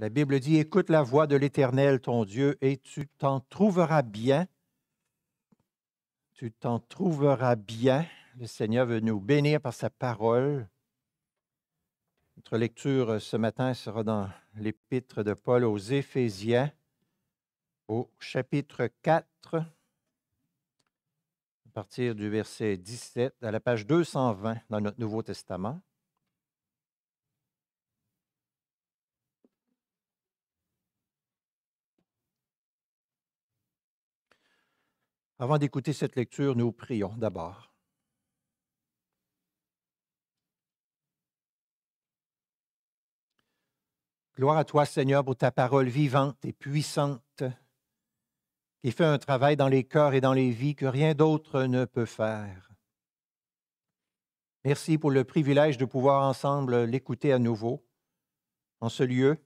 La Bible dit, écoute la voix de l'Éternel, ton Dieu, et tu t'en trouveras bien. Tu t'en trouveras bien. Le Seigneur veut nous bénir par sa parole. Notre lecture euh, ce matin sera dans l'épître de Paul aux Éphésiens, au chapitre 4, à partir du verset 17, à la page 220 dans notre Nouveau Testament. Avant d'écouter cette lecture, nous prions d'abord. Gloire à toi, Seigneur, pour ta parole vivante et puissante qui fait un travail dans les cœurs et dans les vies que rien d'autre ne peut faire. Merci pour le privilège de pouvoir ensemble l'écouter à nouveau, en ce lieu,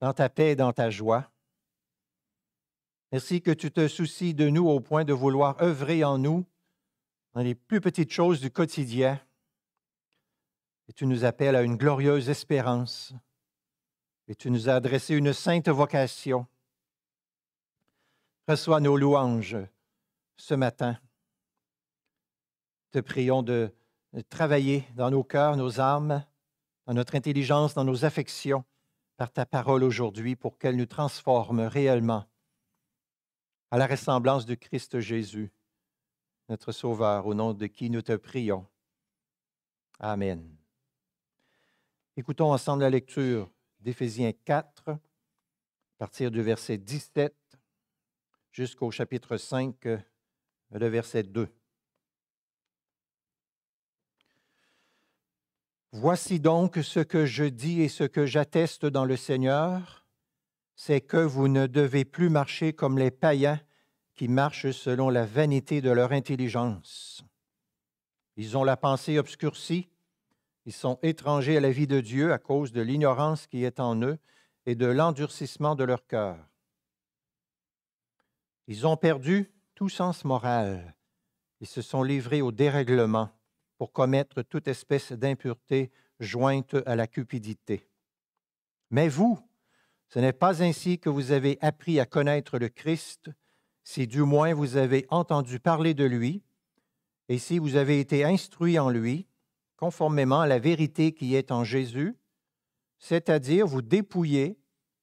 dans ta paix et dans ta joie. Merci que tu te soucies de nous au point de vouloir œuvrer en nous dans les plus petites choses du quotidien. Et tu nous appelles à une glorieuse espérance. Et tu nous as adressé une sainte vocation. Reçois nos louanges ce matin. Te prions de travailler dans nos cœurs, nos âmes, dans notre intelligence, dans nos affections, par ta parole aujourd'hui, pour qu'elle nous transforme réellement à la ressemblance de Christ Jésus, notre Sauveur, au nom de qui nous te prions. Amen. Écoutons ensemble la lecture d'Éphésiens 4, à partir du verset 17 jusqu'au chapitre 5, le verset 2. Voici donc ce que je dis et ce que j'atteste dans le Seigneur c'est que vous ne devez plus marcher comme les païens qui marchent selon la vanité de leur intelligence. Ils ont la pensée obscurcie, ils sont étrangers à la vie de Dieu à cause de l'ignorance qui est en eux et de l'endurcissement de leur cœur. Ils ont perdu tout sens moral. Ils se sont livrés au dérèglement pour commettre toute espèce d'impureté jointe à la cupidité. Mais vous, ce n'est pas ainsi que vous avez appris à connaître le Christ, si du moins vous avez entendu parler de lui, et si vous avez été instruit en lui, conformément à la vérité qui est en Jésus, c'est-à-dire vous dépouiller,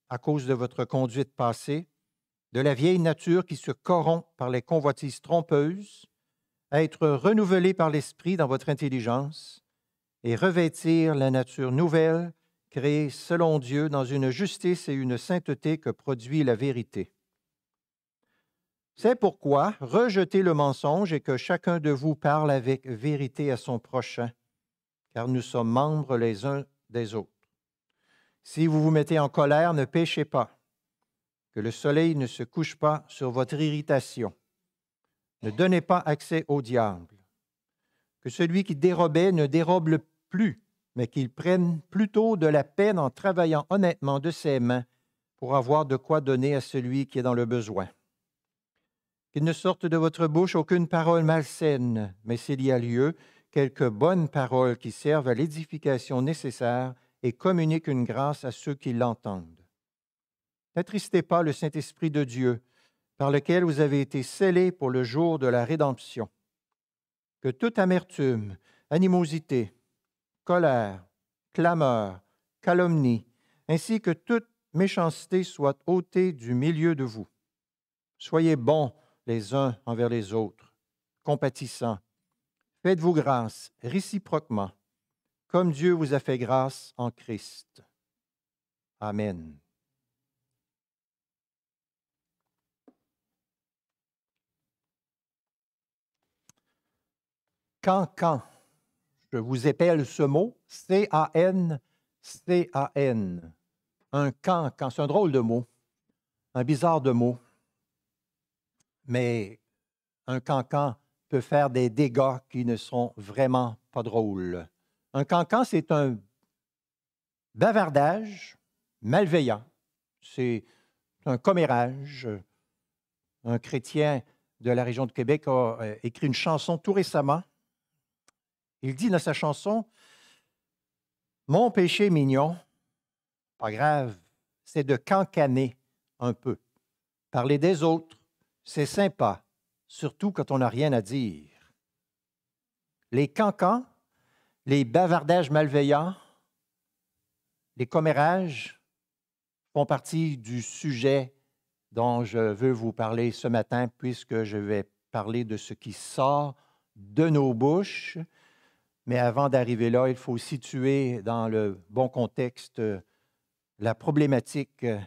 à cause de votre conduite passée, de la vieille nature qui se corrompt par les convoitises trompeuses, être renouvelé par l'Esprit dans votre intelligence, et revêtir la nature nouvelle créé selon Dieu dans une justice et une sainteté que produit la vérité. C'est pourquoi rejetez le mensonge et que chacun de vous parle avec vérité à son prochain, car nous sommes membres les uns des autres. Si vous vous mettez en colère, ne péchez pas. Que le soleil ne se couche pas sur votre irritation. Ne donnez pas accès au diable. Que celui qui dérobait ne dérobe plus, mais qu'il prenne plutôt de la peine en travaillant honnêtement de ses mains pour avoir de quoi donner à celui qui est dans le besoin. Qu'il ne sorte de votre bouche aucune parole malsaine, mais s'il y a lieu, quelques bonnes paroles qui servent à l'édification nécessaire et communiquent une grâce à ceux qui l'entendent. N'attristez pas le Saint-Esprit de Dieu, par lequel vous avez été scellés pour le jour de la rédemption. Que toute amertume, animosité, colère, clameur, calomnie, ainsi que toute méchanceté soit ôtée du milieu de vous. Soyez bons les uns envers les autres, compatissants. Faites-vous grâce réciproquement, comme Dieu vous a fait grâce en Christ. Amen. Quand, quand je vous épelle ce mot, C-A-N, C-A-N. Un cancan, c'est un drôle de mot, un bizarre de mot. Mais un cancan peut faire des dégâts qui ne sont vraiment pas drôles. Un cancan, c'est un bavardage malveillant. C'est un commérage. Un chrétien de la région de Québec a euh, écrit une chanson tout récemment il dit dans sa chanson, Mon péché mignon, pas grave, c'est de cancaner un peu. Parler des autres, c'est sympa, surtout quand on n'a rien à dire. Les cancans, les bavardages malveillants, les commérages font partie du sujet dont je veux vous parler ce matin, puisque je vais parler de ce qui sort de nos bouches mais avant d'arriver là, il faut situer dans le bon contexte euh, la problématique euh,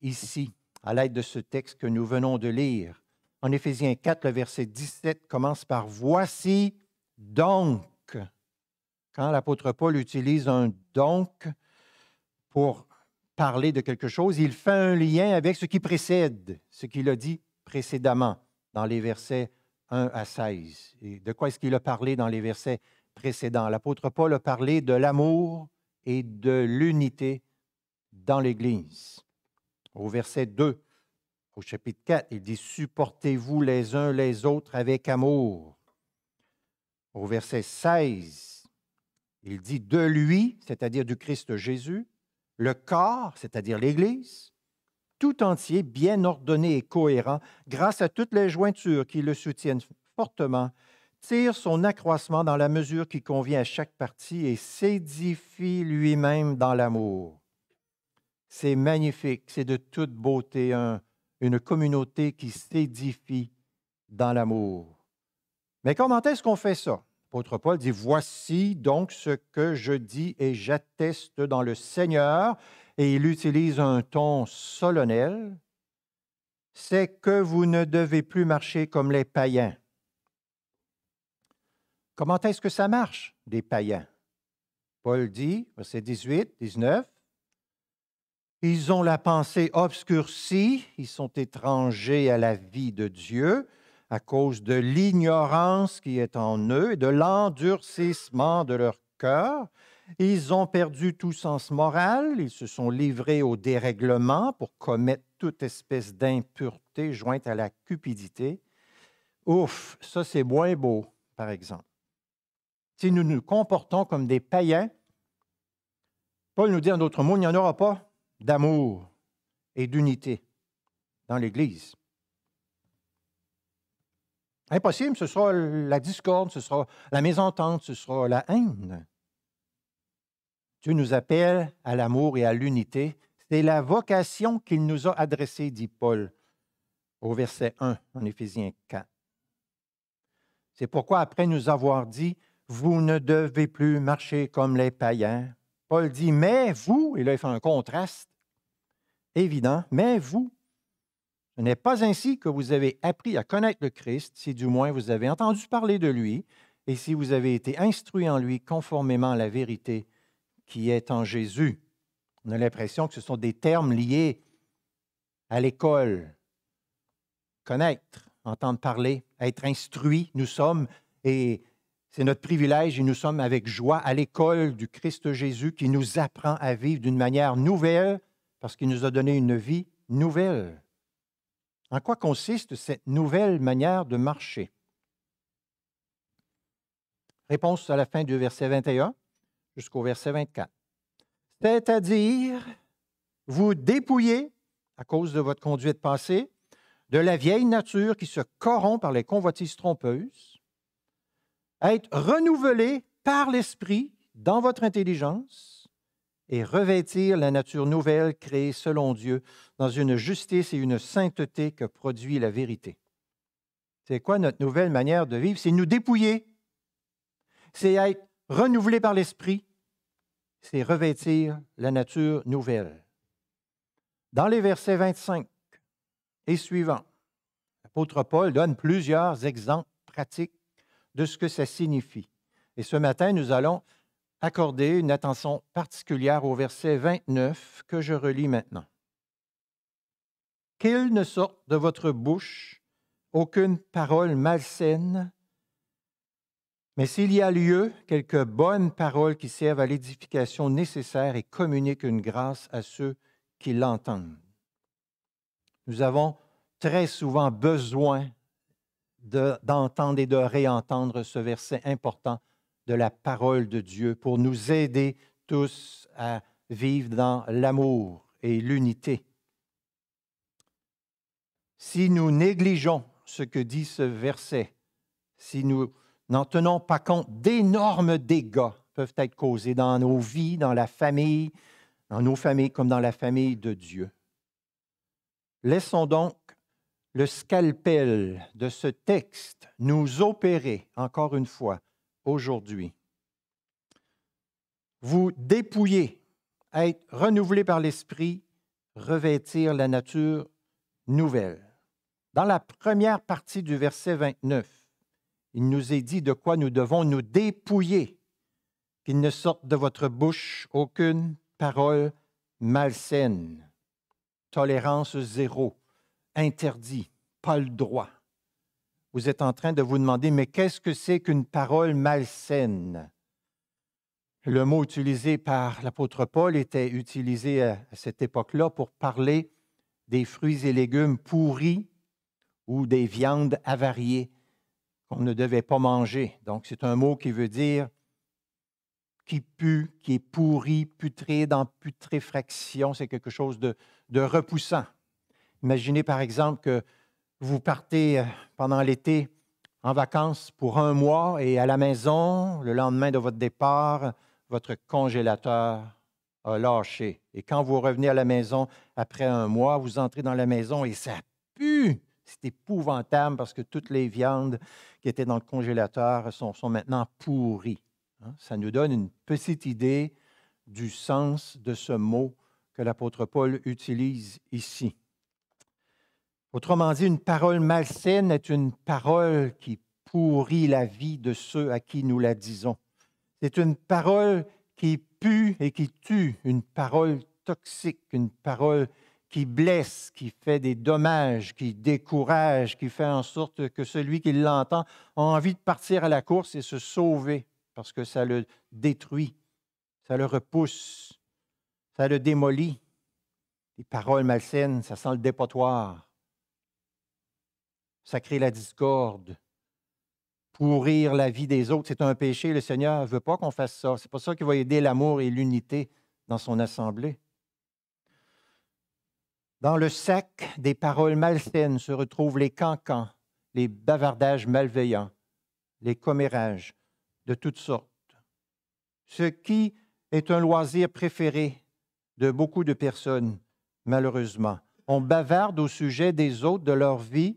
ici, à l'aide de ce texte que nous venons de lire. En Éphésiens 4, le verset 17 commence par Voici donc. Quand l'apôtre Paul utilise un donc pour parler de quelque chose, il fait un lien avec ce qui précède, ce qu'il a dit précédemment dans les versets 1 à 16. Et de quoi est-ce qu'il a parlé dans les versets Précédent, L'apôtre Paul a parlé de l'amour et de l'unité dans l'Église. Au verset 2, au chapitre 4, il dit Supportez-vous les uns les autres avec amour. Au verset 16, il dit De lui, c'est-à-dire du Christ Jésus, le corps, c'est-à-dire l'Église, tout entier, bien ordonné et cohérent, grâce à toutes les jointures qui le soutiennent fortement, son accroissement dans la mesure qui convient à chaque partie et s'édifie lui-même dans l'amour. C'est magnifique, c'est de toute beauté, une communauté qui s'édifie dans l'amour. Mais comment est-ce qu'on fait ça? L'apôtre Paul dit, Voici donc ce que je dis et j'atteste dans le Seigneur, et il utilise un ton solennel, c'est que vous ne devez plus marcher comme les païens Comment est-ce que ça marche, des païens? Paul dit, verset 18, 19, Ils ont la pensée obscurcie, ils sont étrangers à la vie de Dieu à cause de l'ignorance qui est en eux et de l'endurcissement de leur cœur. Ils ont perdu tout sens moral, ils se sont livrés au dérèglement pour commettre toute espèce d'impureté jointe à la cupidité. Ouf, ça c'est moins beau, par exemple si nous nous comportons comme des païens, Paul nous dit en d'autres mots, il n'y en aura pas d'amour et d'unité dans l'Église. Impossible, ce sera la discorde, ce sera la mésentente, ce sera la haine. Dieu nous appelle à l'amour et à l'unité. C'est la vocation qu'il nous a adressée, dit Paul au verset 1 en Éphésiens 4. C'est pourquoi, après nous avoir dit vous ne devez plus marcher comme les païens. Paul dit, mais vous, et là il fait un contraste évident, mais vous, ce n'est pas ainsi que vous avez appris à connaître le Christ, si du moins vous avez entendu parler de lui, et si vous avez été instruit en lui conformément à la vérité qui est en Jésus. On a l'impression que ce sont des termes liés à l'école. Connaître, entendre parler, être instruit, nous sommes, et c'est notre privilège et nous sommes avec joie à l'école du Christ Jésus qui nous apprend à vivre d'une manière nouvelle parce qu'il nous a donné une vie nouvelle. En quoi consiste cette nouvelle manière de marcher? Réponse à la fin du verset 21 jusqu'au verset 24. C'est-à-dire, vous dépouillez, à cause de votre conduite passée, de la vieille nature qui se corrompt par les convoitises trompeuses être renouvelé par l'Esprit dans votre intelligence et revêtir la nature nouvelle créée selon Dieu dans une justice et une sainteté que produit la vérité. C'est quoi notre nouvelle manière de vivre? C'est nous dépouiller. C'est être renouvelé par l'Esprit. C'est revêtir la nature nouvelle. Dans les versets 25 et suivants, l'apôtre Paul donne plusieurs exemples pratiques de ce que ça signifie. Et ce matin, nous allons accorder une attention particulière au verset 29 que je relis maintenant. Qu'il ne sorte de votre bouche aucune parole malsaine, mais s'il y a lieu, quelques bonnes paroles qui servent à l'édification nécessaire et communiquent une grâce à ceux qui l'entendent. Nous avons très souvent besoin d'entendre et de réentendre ce verset important de la parole de Dieu pour nous aider tous à vivre dans l'amour et l'unité. Si nous négligeons ce que dit ce verset, si nous n'en tenons pas compte, d'énormes dégâts peuvent être causés dans nos vies, dans la famille, dans nos familles comme dans la famille de Dieu. Laissons donc le scalpel de ce texte nous opérer, encore une fois, aujourd'hui. Vous dépouiller, être renouvelé par l'Esprit, revêtir la nature nouvelle. Dans la première partie du verset 29, il nous est dit de quoi nous devons nous dépouiller, qu'il ne sorte de votre bouche aucune parole malsaine, tolérance zéro, interdit, pas le droit. Vous êtes en train de vous demander, mais qu'est-ce que c'est qu'une parole malsaine? Le mot utilisé par l'apôtre Paul était utilisé à cette époque-là pour parler des fruits et légumes pourris ou des viandes avariées qu'on ne devait pas manger. Donc c'est un mot qui veut dire qui pue, qui est pourri, putré, dans putréfraction, c'est quelque chose de repoussant. Imaginez par exemple que vous partez euh, pendant l'été en vacances pour un mois et à la maison, le lendemain de votre départ, votre congélateur a lâché. Et quand vous revenez à la maison après un mois, vous entrez dans la maison et ça pue. C'est épouvantable parce que toutes les viandes qui étaient dans le congélateur sont, maintenant pourries. Hein. Ça nous donne une petite idée du sens de ce mot que l'apôtre Paul utilise ici. Autrement dit, une parole malsaine est une parole qui pourrit la vie de ceux à qui nous la disons. C'est une parole qui pue et qui tue, une parole toxique, une parole qui blesse, qui fait des dommages, qui décourage, qui fait en sorte que celui qui l'entend a envie de partir à la course et se sauver parce que ça le détruit, ça le repousse, ça le démolit. Les paroles malsaines, ça sent le dépotoir ça crée la discorde. Pourrir la vie des autres, c'est un péché. Le Seigneur ne veut pas qu'on fasse ça. C'est pas ça qui va aider l'amour et l'unité dans son assemblée. Dans le sac des paroles malsaines se retrouvent les cancans, les bavardages malveillants, les commérages de toutes sortes. Ce qui est un loisir préféré de beaucoup de personnes, malheureusement. On bavarde au sujet des autres, de leur vie,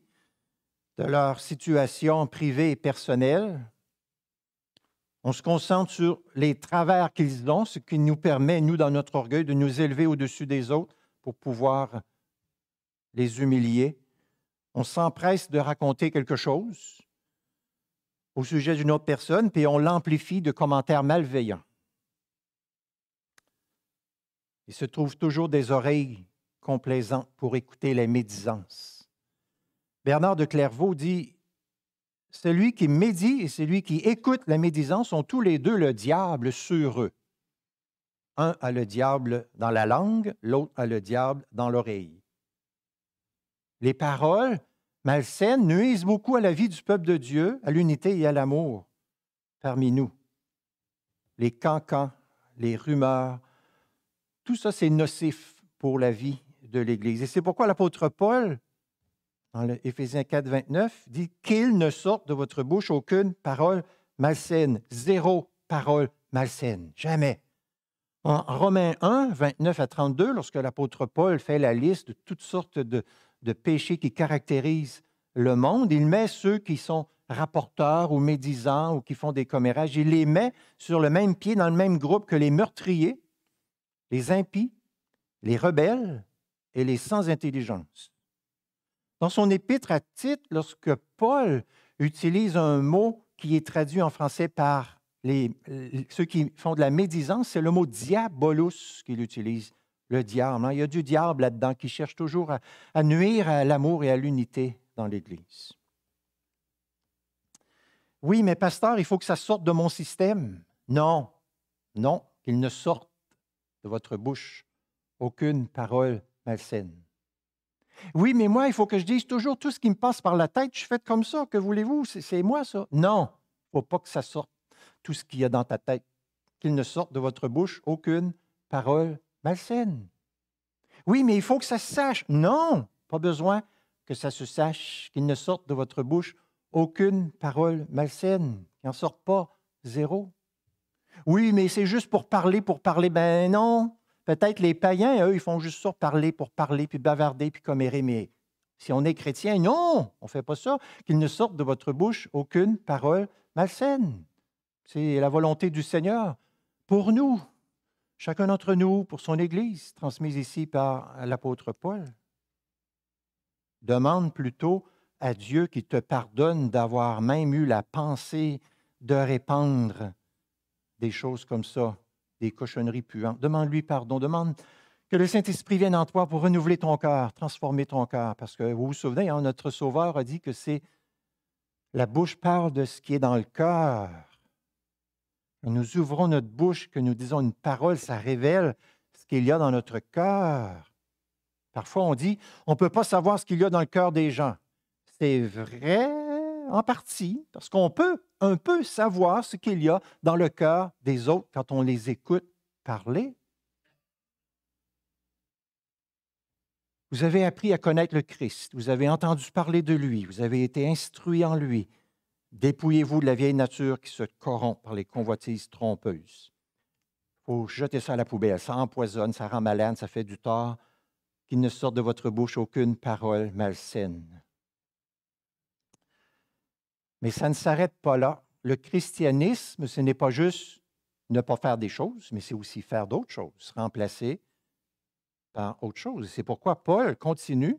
de leur situation privée et personnelle. On se concentre sur les travers qu'ils ont, ce qui nous permet, nous, dans notre orgueil, de nous élever au-dessus des autres pour pouvoir les humilier. On s'empresse de raconter quelque chose au sujet d'une autre personne, puis on l'amplifie de commentaires malveillants. Il se trouve toujours des oreilles complaisantes pour écouter les médisances. Bernard de Clairvaux dit Celui qui médit et celui qui écoute la médisance sont tous les deux le diable sur eux. Un a le diable dans la langue, l'autre a le diable dans l'oreille. Les paroles malsaines nuisent beaucoup à la vie du peuple de Dieu, à l'unité et à l'amour parmi nous. Les cancans, les rumeurs, tout ça c'est nocif pour la vie de l'Église. Et c'est pourquoi l'apôtre Paul dans l'Éphésiens 4, 29, dit qu'il ne sorte de votre bouche aucune parole malsaine, zéro parole malsaine, jamais. En Romains 1, 29 à 32, lorsque l'apôtre Paul fait la liste de toutes sortes de, péchés qui caractérisent le monde, il met ceux qui sont rapporteurs ou médisants ou qui font des commérages, il les met sur le même pied, dans le même groupe que les meurtriers, les impies, les rebelles et les sans intelligence. Dans son épître à Tite, lorsque Paul utilise un mot qui est traduit en français par ceux qui font de la médisance, c'est le mot diabolus qu'il utilise, le diable. Hein. Il y a du diable là-dedans qui cherche toujours à, à nuire à l'amour et à l'unité dans l'Église. Oui, mais pasteur, il faut que ça sorte de mon système. Non, non, qu'il ne sorte de votre bouche aucune parole malsaine. Oui, mais moi, il faut que je dise toujours tout ce qui me passe par la tête. Je fais comme ça. Que voulez-vous? C'est moi, ça. Non, il ne faut pas que ça sorte, tout ce qu'il y a dans ta tête. Qu'il ne sorte de votre bouche aucune parole malsaine. Oui, mais il faut que ça se sache. Non, pas besoin que ça se sache, qu'il ne sorte de votre bouche aucune parole malsaine, qu'il n'en sorte pas zéro. Oui, mais c'est juste pour parler, pour parler. Ben non, Peut-être les païens, eux, ils font juste ça, parler pour parler, puis bavarder, puis commérer. Mais si on est chrétien, non, on ne fait pas ça. Qu'il ne sorte de votre bouche aucune parole malsaine. C'est la volonté du Seigneur pour nous, chacun d'entre nous, pour son Église, transmise ici par l'apôtre Paul. Demande plutôt à Dieu qui te pardonne d'avoir même eu la pensée de répandre des choses comme ça des cochonneries puantes. Demande-lui pardon. Demande que le Saint-Esprit vienne en toi pour renouveler ton cœur, transformer ton cœur. Parce que vous vous souvenez, hein, notre Sauveur a dit que c'est la bouche parle de ce qui est dans le cœur. nous ouvrons notre bouche, que nous disons une parole, ça révèle ce qu'il y a dans notre cœur. Parfois, on dit, on ne peut pas savoir ce qu'il y a dans le cœur des gens. C'est vrai en partie, parce qu'on peut un peu savoir ce qu'il y a dans le cœur des autres quand on les écoute parler. Vous avez appris à connaître le Christ, vous avez entendu parler de lui, vous avez été instruit en lui. Dépouillez-vous de la vieille nature qui se corrompt par les convoitises trompeuses. Il faut jeter ça à la poubelle, ça empoisonne, ça rend malade, ça fait du tort. Qu'il ne sorte de votre bouche aucune parole malsaine. Mais ça ne s'arrête pas là. Le christianisme, ce n'est pas juste ne pas faire des choses, mais c'est aussi faire d'autres choses, remplacer par autre chose. C'est pourquoi Paul continue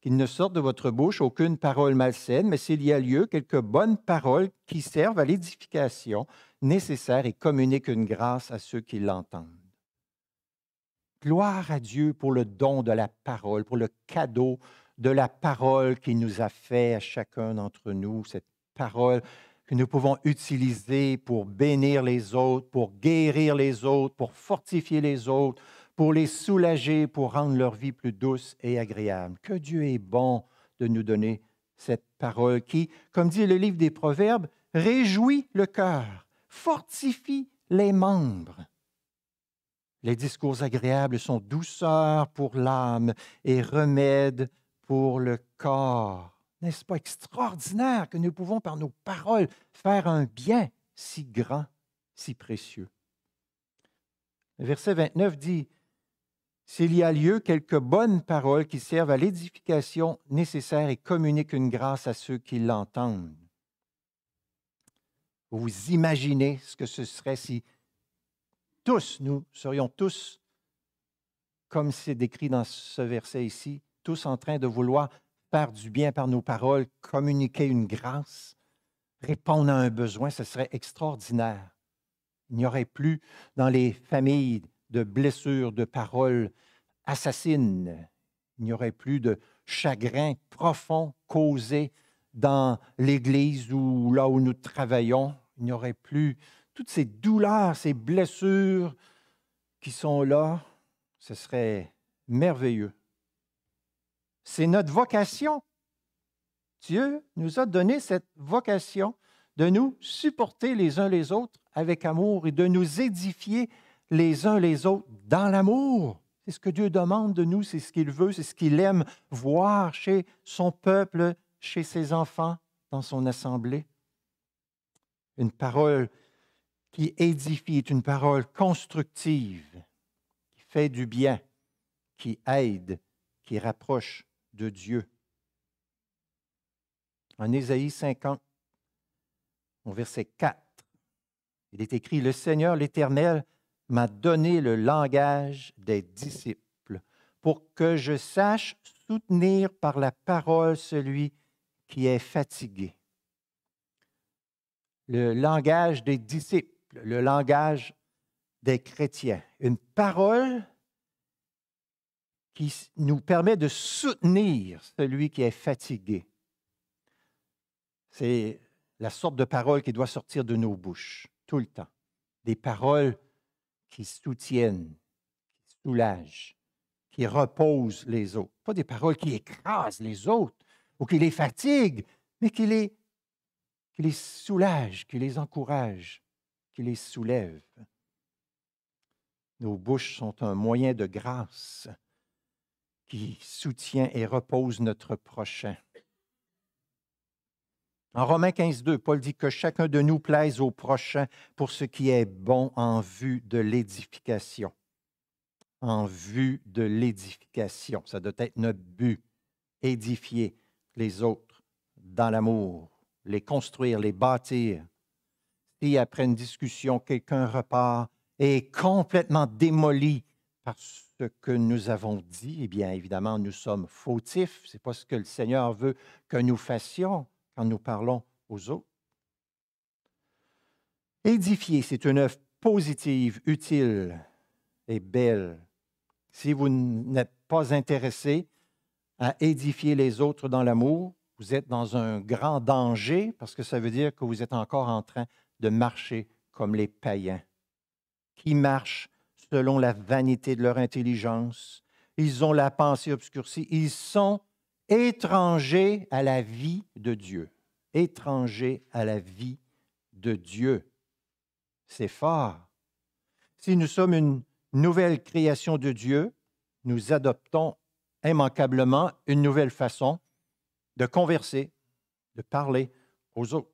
qu'il ne sorte de votre bouche aucune parole malsaine, mais s'il y a lieu, quelques bonnes paroles qui servent à l'édification nécessaire et communiquent une grâce à ceux qui l'entendent. Gloire à Dieu pour le don de la parole, pour le cadeau de la parole qu'il nous a fait à chacun d'entre nous, cette parole que nous pouvons utiliser pour bénir les autres, pour guérir les autres, pour fortifier les autres, pour les soulager, pour rendre leur vie plus douce et agréable. Que Dieu est bon de nous donner cette parole qui, comme dit le livre des Proverbes, réjouit le cœur, fortifie les membres. Les discours agréables sont douceur pour l'âme et remède pour le corps. N'est-ce pas extraordinaire que nous pouvons par nos paroles faire un bien si grand, si précieux? Le verset 29 dit, S'il y a lieu, quelques bonnes paroles qui servent à l'édification nécessaire et communiquent une grâce à ceux qui l'entendent. Vous imaginez ce que ce serait si tous, nous serions tous, comme c'est décrit dans ce verset ici, tous en train de vouloir faire du bien par nos paroles, communiquer une grâce, répondre à un besoin, ce serait extraordinaire. Il n'y aurait plus dans les familles de blessures, de paroles assassines. Il n'y aurait plus de chagrin profond causé dans l'Église ou là où nous travaillons. Il n'y aurait plus toutes ces douleurs, ces blessures qui sont là. Ce serait merveilleux. C'est notre vocation. Dieu nous a donné cette vocation de nous supporter les uns les autres avec amour et de nous édifier les uns les autres dans l'amour. C'est ce que Dieu demande de nous, c'est ce qu'il veut, c'est ce qu'il aime voir chez son peuple, chez ses enfants, dans son assemblée. Une parole qui édifie est une parole constructive, qui fait du bien, qui aide, qui rapproche, de Dieu. En Ésaïe 50, au verset 4, il est écrit, Le Seigneur l'Éternel m'a donné le langage des disciples pour que je sache soutenir par la parole celui qui est fatigué. Le langage des disciples, le langage des chrétiens. Une parole qui nous permet de soutenir celui qui est fatigué. C'est la sorte de parole qui doit sortir de nos bouches tout le temps. Des paroles qui soutiennent, qui soulagent, qui reposent les autres. Pas des paroles qui écrasent les autres ou qui les fatiguent, mais qui les, qui les soulagent, qui les encouragent, qui les soulèvent. Nos bouches sont un moyen de grâce qui soutient et repose notre prochain. En Romains 15, 2, Paul dit que chacun de nous plaise au prochain pour ce qui est bon en vue de l'édification. En vue de l'édification. Ça doit être notre but, édifier les autres dans l'amour, les construire, les bâtir. Si après une discussion, quelqu'un repart et est complètement démoli ce que nous avons dit, eh bien évidemment, nous sommes fautifs. Ce n'est pas ce que le Seigneur veut que nous fassions quand nous parlons aux autres. Édifier, c'est une œuvre positive, utile et belle. Si vous n'êtes pas intéressé à édifier les autres dans l'amour, vous êtes dans un grand danger parce que ça veut dire que vous êtes encore en train de marcher comme les païens qui marchent selon la vanité de leur intelligence. Ils ont la pensée obscurcie. Ils sont étrangers à la vie de Dieu. Étrangers à la vie de Dieu. C'est fort. Si nous sommes une nouvelle création de Dieu, nous adoptons immanquablement une nouvelle façon de converser, de parler aux autres.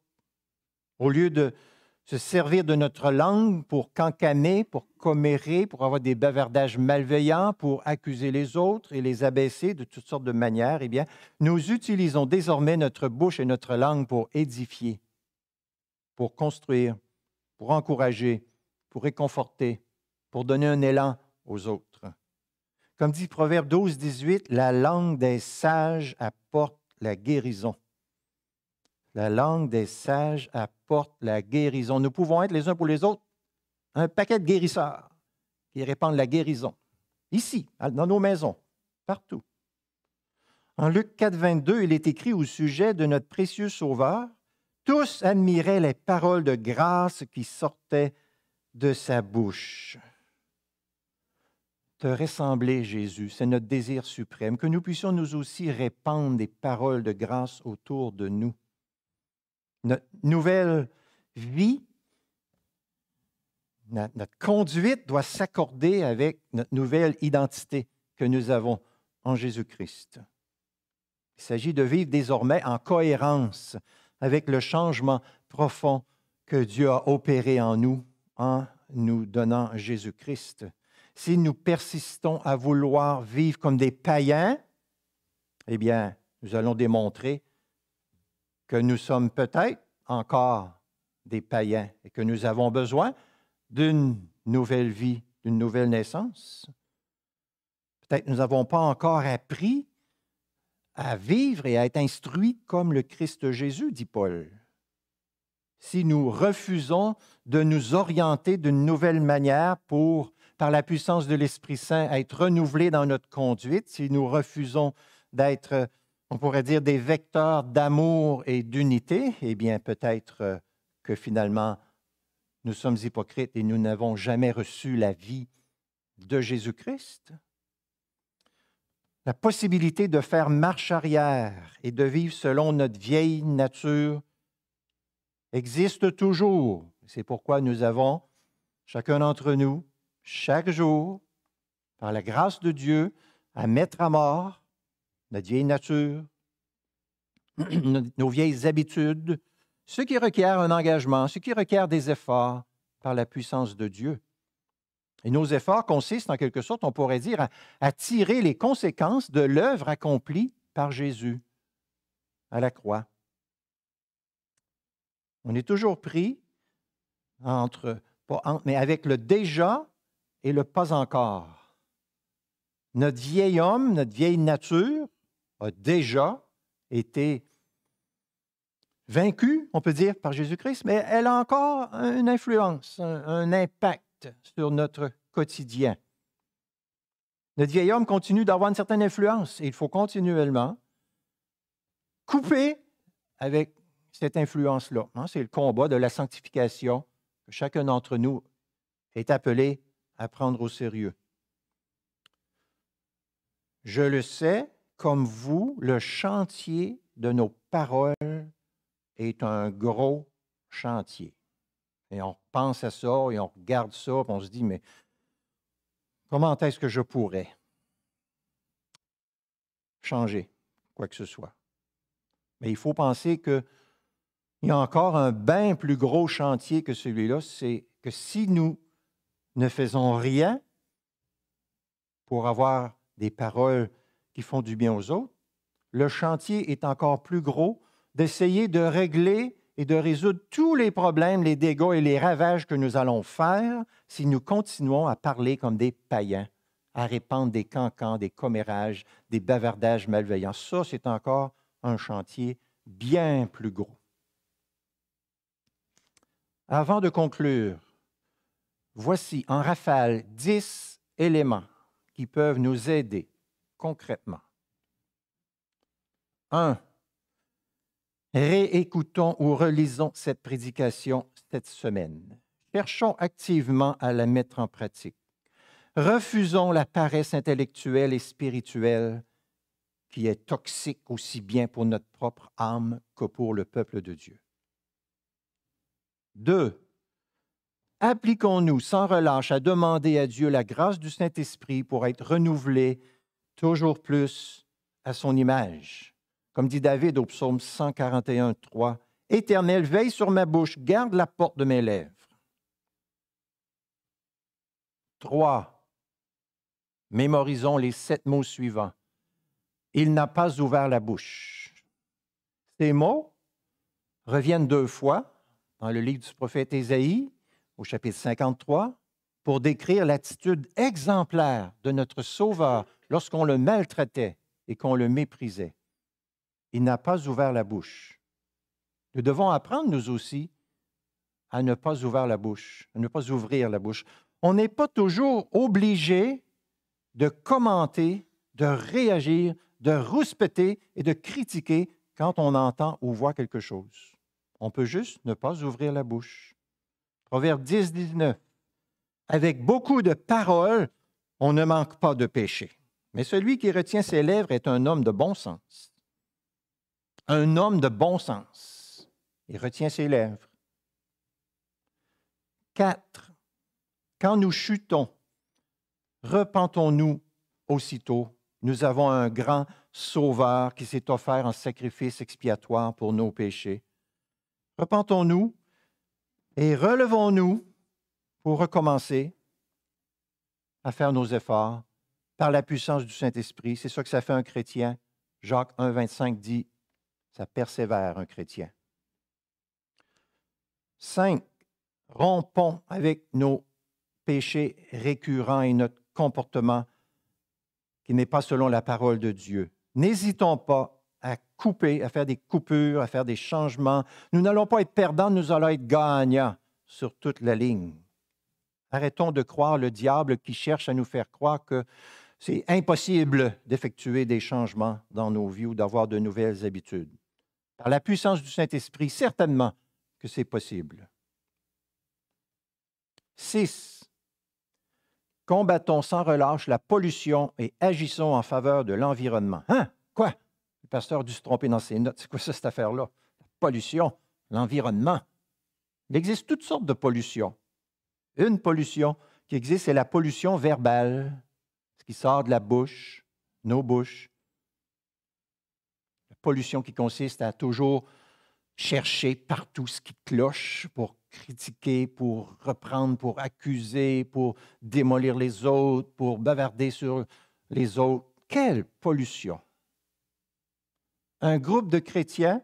Au lieu de se servir de notre langue pour cancaner, pour commérer, pour avoir des bavardages malveillants, pour accuser les autres et les abaisser de toutes sortes de manières, eh bien, nous utilisons désormais notre bouche et notre langue pour édifier, pour construire, pour encourager, pour réconforter, pour donner un élan aux autres. Comme dit Proverbe 12, 18, la langue des sages apporte la guérison la langue des sages apporte la guérison. Nous pouvons être les uns pour les autres un paquet de guérisseurs qui répandent la guérison. Ici, dans nos maisons, partout. En Luc 4, 22, il est écrit au sujet de notre précieux Sauveur, tous admiraient les paroles de grâce qui sortaient de sa bouche. Te ressembler, Jésus, c'est notre désir suprême, que nous puissions nous aussi répandre des paroles de grâce autour de nous notre nouvelle vie, notre, conduite doit s'accorder avec notre nouvelle identité que nous avons en Jésus-Christ. Il s'agit de vivre désormais en cohérence avec le changement profond que Dieu a opéré en nous en nous donnant Jésus-Christ. Si nous persistons à vouloir vivre comme des païens, eh bien, nous allons démontrer que nous sommes peut-être encore des païens et que nous avons besoin d'une nouvelle vie, d'une nouvelle naissance. Peut-être nous n'avons pas encore appris à vivre et à être instruits comme le Christ Jésus, dit Paul. Si nous refusons de nous orienter d'une nouvelle manière pour, par la puissance de l'Esprit Saint, être renouvelés dans notre conduite, si nous refusons d'être on pourrait dire, des vecteurs d'amour et d'unité, eh bien, peut-être euh, que finalement, nous sommes hypocrites et nous n'avons jamais reçu la vie de Jésus-Christ. La possibilité de faire marche arrière et de vivre selon notre vieille nature existe toujours. C'est pourquoi nous avons, chacun d'entre nous, chaque jour, par la grâce de Dieu, à mettre à mort notre vieille nature, nos vieilles habitudes, ce qui requiert un engagement, ce qui requiert des efforts par la puissance de Dieu. Et nos efforts consistent en quelque sorte, on pourrait dire, à, tirer les conséquences de l'œuvre accomplie par Jésus à la croix. On est toujours pris entre, pas entre, mais avec le déjà et le pas encore. Notre vieil homme, notre vieille nature, a déjà été vaincue, on peut dire, par Jésus-Christ, mais elle a encore une influence, un, impact sur notre quotidien. Notre vieil homme continue d'avoir une certaine influence et il faut continuellement couper avec cette influence-là. Hein. C'est le combat de la sanctification que chacun d'entre nous est appelé à prendre au sérieux. Je le sais, comme vous, le chantier de nos paroles est un gros chantier. Et on pense à ça, et on regarde ça, on se dit, mais comment est-ce que je pourrais changer quoi que ce soit? Mais il faut penser qu'il y a encore un bien plus gros chantier que celui-là, c'est que si nous ne faisons rien pour avoir des paroles qui font du bien aux autres, le chantier est encore plus gros d'essayer de régler et de résoudre tous les problèmes, les dégâts et les ravages que nous allons faire si nous continuons à parler comme des païens, à répandre des cancans, des commérages, des bavardages malveillants. Ça, c'est encore un chantier bien plus gros. Avant de conclure, voici en rafale dix éléments qui peuvent nous aider concrètement. 1. Réécoutons ou relisons cette prédication cette semaine. Cherchons activement à la mettre en pratique. Refusons la paresse intellectuelle et spirituelle qui est toxique aussi bien pour notre propre âme que pour le peuple de Dieu. 2. Appliquons-nous sans relâche à demander à Dieu la grâce du Saint-Esprit pour être renouvelés toujours plus à son image. Comme dit David au psaume 141, 3, Éternel, veille sur ma bouche, garde la porte de mes lèvres. 3. Mémorisons les sept mots suivants. Il n'a pas ouvert la bouche. Ces mots reviennent deux fois dans le livre du prophète Ésaïe, au chapitre 53, pour décrire l'attitude exemplaire de notre Sauveur lorsqu'on le maltraitait et qu'on le méprisait. Il n'a pas ouvert la bouche. Nous devons apprendre, nous aussi, à ne pas ouvrir la bouche, à ne pas ouvrir la bouche. On n'est pas toujours obligé de commenter, de réagir, de rouspéter et de critiquer quand on entend ou voit quelque chose. On peut juste ne pas ouvrir la bouche. Proverbe 10, 19. Avec beaucoup de paroles, on ne manque pas de péché. Mais celui qui retient ses lèvres est un homme de bon sens. Un homme de bon sens. Il retient ses lèvres. Quatre, Quand nous chutons, repentons-nous aussitôt. Nous avons un grand Sauveur qui s'est offert en sacrifice expiatoire pour nos péchés. Repentons-nous et relevons-nous pour recommencer à faire nos efforts par la puissance du Saint-Esprit. C'est ça que ça fait un chrétien. Jacques 1, 25 dit, ça persévère un chrétien. 5. Rompons avec nos péchés récurrents et notre comportement qui n'est pas selon la parole de Dieu. N'hésitons pas à couper, à faire des coupures, à faire des changements. Nous n'allons pas être perdants, nous allons être gagnants sur toute la ligne. Arrêtons de croire le diable qui cherche à nous faire croire que c'est impossible d'effectuer des changements dans nos vies ou d'avoir de nouvelles habitudes. Par la puissance du Saint-Esprit, certainement que c'est possible. 6. Combattons sans relâche la pollution et agissons en faveur de l'environnement. Hein? Quoi? Le pasteur a dû se tromper dans ses notes. C'est quoi ça, cette affaire-là? La pollution, l'environnement. Il existe toutes sortes de pollutions. Une pollution qui existe, c'est la pollution verbale qui sort de la bouche, nos bouches, la pollution qui consiste à toujours chercher partout ce qui cloche pour critiquer, pour reprendre, pour accuser, pour démolir les autres, pour bavarder sur les autres. Quelle pollution! Un groupe de chrétiens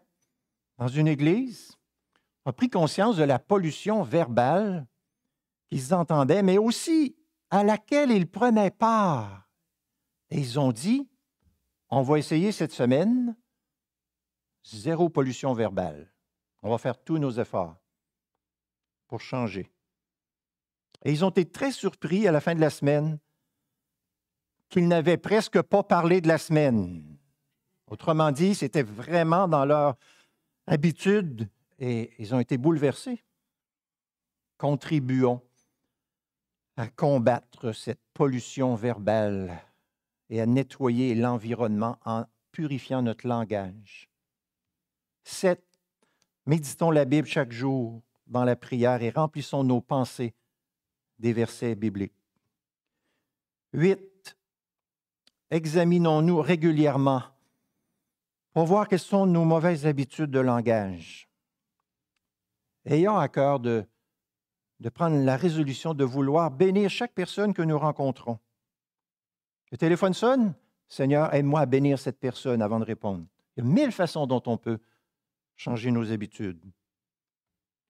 dans une église a pris conscience de la pollution verbale qu'ils entendaient, mais aussi à laquelle ils prenaient part. Et ils ont dit, on va essayer cette semaine zéro pollution verbale. On va faire tous nos efforts pour changer. Et ils ont été très surpris à la fin de la semaine qu'ils n'avaient presque pas parlé de la semaine. Autrement dit, c'était vraiment dans leur habitude et ils ont été bouleversés. Contribuons à combattre cette pollution verbale et à nettoyer l'environnement en purifiant notre langage. 7. Méditons la Bible chaque jour dans la prière et remplissons nos pensées des versets bibliques. 8. Examinons-nous régulièrement pour voir quelles sont nos mauvaises habitudes de langage. Ayons à cœur de de prendre la résolution de vouloir bénir chaque personne que nous rencontrons. Le téléphone sonne, Seigneur, aide-moi à bénir cette personne avant de répondre. Il y a mille façons dont on peut changer nos habitudes.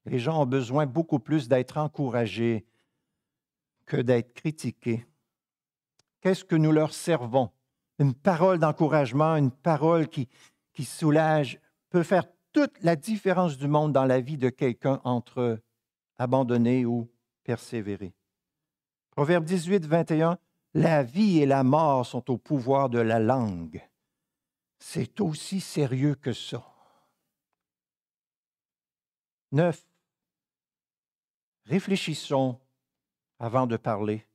Les gens ont besoin beaucoup plus d'être encouragés que d'être critiqués. Qu'est-ce que nous leur servons? Une parole d'encouragement, une parole qui, qui soulage, peut faire toute la différence du monde dans la vie de quelqu'un entre abandonner ou persévérer. Proverbe 18, 21, La vie et la mort sont au pouvoir de la langue. C'est aussi sérieux que ça. 9. Réfléchissons avant de parler.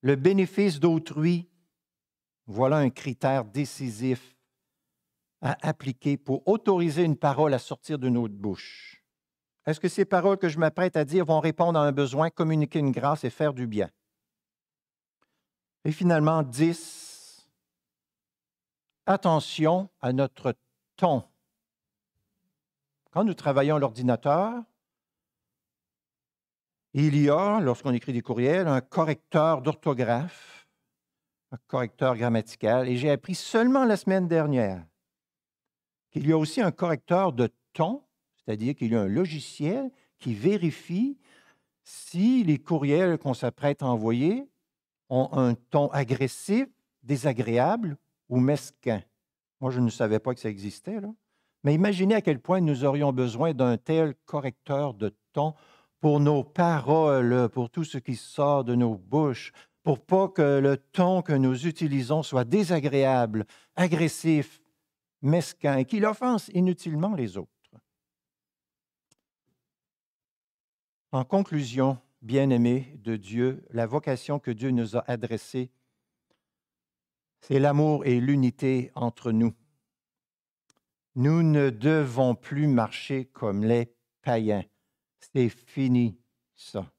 Le bénéfice d'autrui, voilà un critère décisif à appliquer pour autoriser une parole à sortir de notre bouche. Est-ce que ces paroles que je m'apprête à dire vont répondre à un besoin, communiquer une grâce et faire du bien? Et finalement, 10. Attention à notre ton. Quand nous travaillons l'ordinateur, il y a, lorsqu'on écrit des courriels, un correcteur d'orthographe, un correcteur grammatical, et j'ai appris seulement la semaine dernière qu'il y a aussi un correcteur de ton c'est-à-dire qu'il y a un logiciel qui vérifie si les courriels qu'on s'apprête à envoyer ont un ton agressif, désagréable ou mesquin. Moi, je ne savais pas que ça existait, Mais imaginez à quel point nous aurions besoin d'un tel correcteur de ton pour nos paroles, pour tout ce qui sort de nos bouches, pour pas que le ton que nous utilisons soit désagréable, agressif, mesquin, et qu'il offense inutilement les autres. En conclusion, bien-aimés de Dieu, la vocation que Dieu nous a adressée, c'est l'amour et l'unité entre nous. Nous ne devons plus marcher comme les païens. C'est fini ça.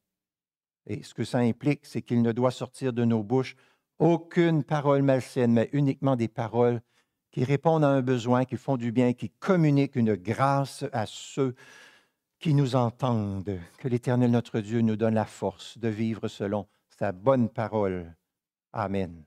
Et ce que ça implique, c'est qu'il ne doit sortir de nos bouches aucune parole malsaine, mais uniquement des paroles qui répondent à un besoin, qui font du bien, qui communiquent une grâce à ceux qui nous entendent. Que l'Éternel notre Dieu nous donne la force de vivre selon sa bonne parole. Amen.